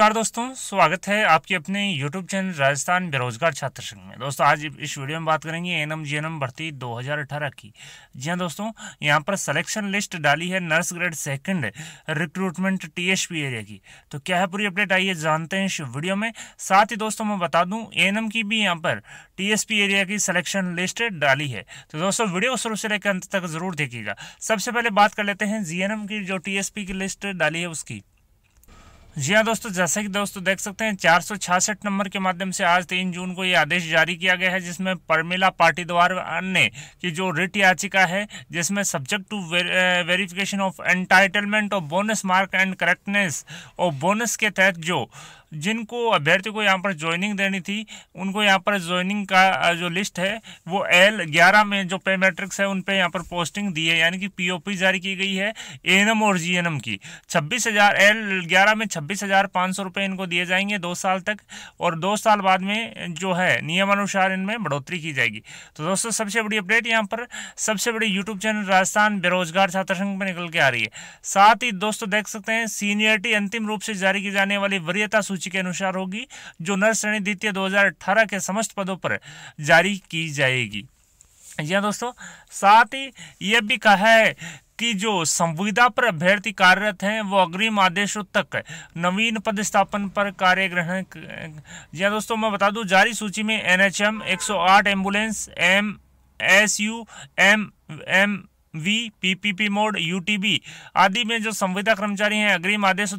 नमस्कार दोस्तों स्वागत है आपके अपने YouTube चैनल राजस्थान बेरोजगार छात्र संघ में दोस्तों आज इस वीडियो में बात करेंगे एन एन जीएनएम भर्ती अठारह की जी हाँ दोस्तों यहाँ पर सिलेक्शन लिस्ट डाली है nurse grade second recruitment T P area की तो क्या है पूरी अपडेट आई है जानते हैं इस वीडियो में साथ ही दोस्तों मैं बता दूँ एन की भी यहाँ पर टी एरिया की सिलेक्शन लिस्ट डाली है तो दोस्तों वीडियो शुरू से लेकर अंत तक जरूर देखिएगा सबसे पहले बात कर लेते हैं जी की जो टी की लिस्ट डाली है उसकी जी हाँ दोस्तों जैसे कि दोस्तों देख सकते हैं चार नंबर के माध्यम से आज तीन जून को ये आदेश जारी किया गया है जिसमें परमिला द्वारा ने कि जो रिट याचिका है जिसमें subject to verification of entitlement और बोनस मार्क एंड करेक्टनेस और बोनस के तहत जो जिनको अभ्यर्थी को यहाँ पर ज्वाइनिंग देनी थी उनको यहाँ पर ज्वाइनिंग का जो लिस्ट है वो एल ग्यारह में जो पे मैट्रिक्स है उन पर यहाँ पर पोस्टिंग दी है यानी कि पीओपी जारी की गई है एनएम और जीएनएम की छब्बीस हजार एल ग्यारह में छब्बीस हज़ार पाँच सौ रुपये इनको दिए जाएंगे दो साल तक और दो साल बाद में जो है नियमानुसार इनमें बढ़ोतरी की जाएगी तो दोस्तों सबसे बड़ी अपडेट यहाँ पर सबसे बड़ी यूट्यूब चैनल राजस्थान बेरोजगार छात्र संघ पर निकल के आ रही है साथ ही दोस्तों देख सकते हैं सीनियरिटी अंतिम रूप से जारी की जाने वाली वरीयता सूची के अनुसार होगी जो नर श्रेणी द्वितीय दो के समस्त पदों पर जारी की जाएगी हाँ दोस्तों साथ ही यह भी कहा है कि जो संविदा पर अभ्यर्थी कार्यरत हैं वो अग्रिम आदेशों तक नवीन पद स्थापन पर कार्य ग्रहण जी हाँ दोस्तों मैं बता दूं जारी सूची में NHM 108 ambulance M S U M M V PPP mode UTB आदि में जो संविदा कर्मचारी हैं अग्रिम आदेश